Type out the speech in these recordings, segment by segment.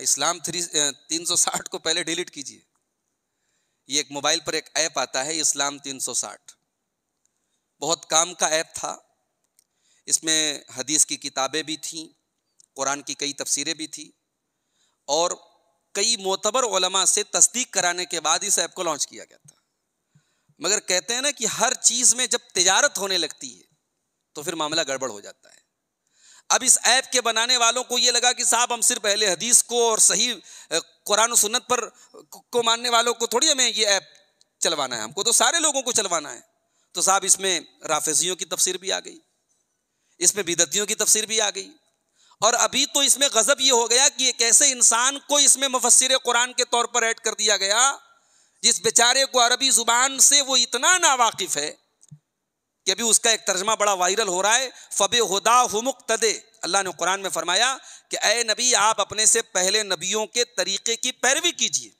इस्लाम three तीन सौ साठ को पहले डिलीट कीजिए ये एक मोबाइल पर एक ऐप आता है इस्लाम तीन सौ साठ बहुत काम का ऐप था इसमें हदीस की किताबें भी थीं कुरान की कई तफसीरें भी थी और कई मोतबर ओलमा से तस्दीक कराने के बाद इस ऐप को लॉन्च किया गया था मगर कहते हैं ना कि हर चीज़ में जब तजारत होने लगती है तो फिर मामला गड़बड़ हो जाता है अब इस ऐप के बनाने वालों को ये लगा कि साहब हम सिर्फ पहले हदीस को और सही कुरान सुन्नत पर को मानने वालों को थोड़ी हमें ये ऐप चलवाना है हमको तो सारे लोगों को चलवाना है तो साहब इसमें राफेजियों की तफसीर भी आ गई इसमें बिदतियों की तफसीर भी आ गई और अभी तो इसमें गजब ये हो गया कि कैसे इंसान को इसमें मुफसर कुरान के तौर पर ऐड कर दिया गया जिस बेचारे को अरबी ज़ुबान से वो इतना नावाकिफ़ है कि अभी उसका एक तर्जमा बड़ा वायरल हो रहा है फबे हदा हमुक तदे अल्लाह ने कुरान में फरमाया कि अय नबी आप अपने से पहले नबियों के तरीक़े की पैरवी कीजिए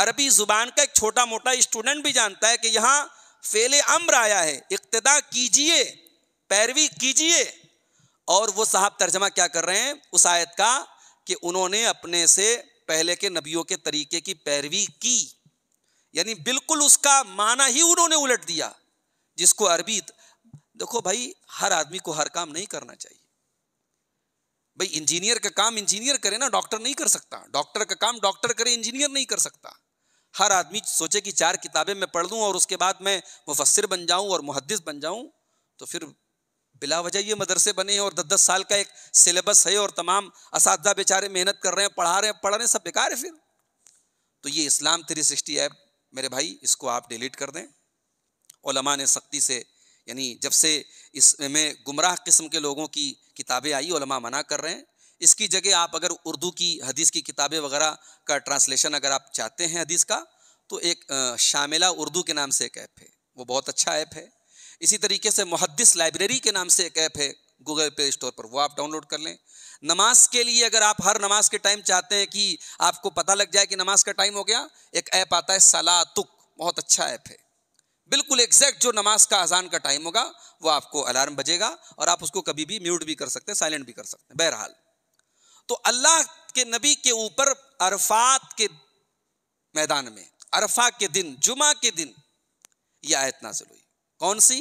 अरबी ज़ुबान का एक छोटा मोटा स्टूडेंट भी जानता है कि यहाँ फेले अम्र आया है इकतदा कीजिए पैरवी कीजिए और वो साहब तर्जमा क्या कर रहे हैं उस आयत का कि उन्होंने अपने से पहले के नबियों के तरीके की पैरवी की यानी बिल्कुल उसका माना ही उन्होंने उलट दिया जिसको अरबी देखो भाई हर आदमी को हर काम नहीं करना चाहिए भाई इंजीनियर का काम इंजीनियर करे ना डॉक्टर नहीं कर सकता डॉक्टर का काम डॉक्टर करे इंजीनियर नहीं कर सकता हर आदमी सोचे कि चार किताबें मैं पढ़ लूँ और उसके बाद मैं मुफसर बन जाऊँ और मुहदस बन जाऊँ तो फिर बिला वजह ये मदरसे बने हैं और दस दस साल का एक सिलेबस है और तमाम इस बेचारे मेहनत कर रहे हैं पढ़ा रहे हैं पढ़ रहे हैं सब बेकार है फिर तो ये इस्लाम थ्री सिक्सटी ऐप मेरे भाई इसको आप डिलीट कर दें ने सख्ती से यानी जब से इसमें गुमराह किस्म के लोगों की किताबें आई उलमा मना कर रहे हैं इसकी जगह आप अगर उर्दू की हदीस की किताबें वगैरह का ट्रांसलेशन अगर आप चाहते हैं हदीस का तो एक शामिला उर्दू के नाम से एक ऐप है वो बहुत अच्छा ऐप है इसी तरीके से मुहदस लाइब्रेरी के नाम से एक ऐप है गूगल प्ले स्टोर पर वो आप डाउनलोड कर लें नमाज के लिए अगर आप हर नमाज के टाइम चाहते हैं कि आपको पता लग जाए कि नमाज का टाइम हो गया एक ऐप आता है सलातुक बहुत अच्छा ऐप है बिल्कुल एग्जैक्ट जो नमाज का अजान का टाइम होगा वो आपको अलार्म बजेगा और आप उसको कभी भी म्यूट भी कर सकते हैं साइलेंट भी कर सकते हैं बहरहाल तो अल्लाह के नबी के ऊपर अरफात के मैदान में अरफा के दिन जुमा के दिन यह आयत नाजिल हुई कौन सी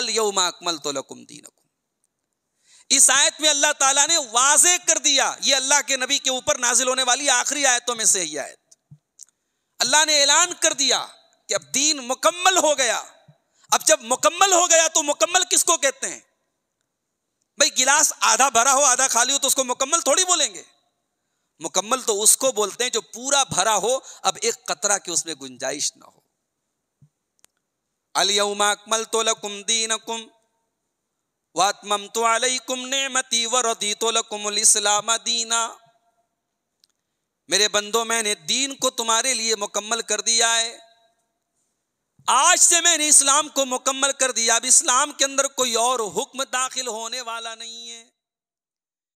अल यौमा अकमल तो लकुम इस आयत में अल्लाह ताला ने वाजे कर दिया ये अल्लाह के नबी के ऊपर नाजिल होने वाली आखिरी आयतों में से ही आयत अल्लाह ने ऐलान कर दिया कि अब दीन मुकम्मल हो गया अब जब मुकम्मल हो गया तो मुकम्मल किसको कहते हैं भाई गिलास आधा भरा हो आधा खाली हो तो उसको मुकम्मल थोड़ी बोलेंगे मुकम्मल तो उसको बोलते हैं जो पूरा भरा हो अब एक कतरा की उसमें गुंजाइश ना हो अलयमा अकमल तो लकुम दीन कुम वम तो अलकुम नेमती तो इस्लाम दीना मेरे बंदो मैंने दीन को तुम्हारे लिए मुकम्मल कर दिया है आज से मैंने इस्लाम को मुकम्मल कर दिया अब इस्लाम के अंदर कोई और हुक्म दाखिल होने वाला नहीं है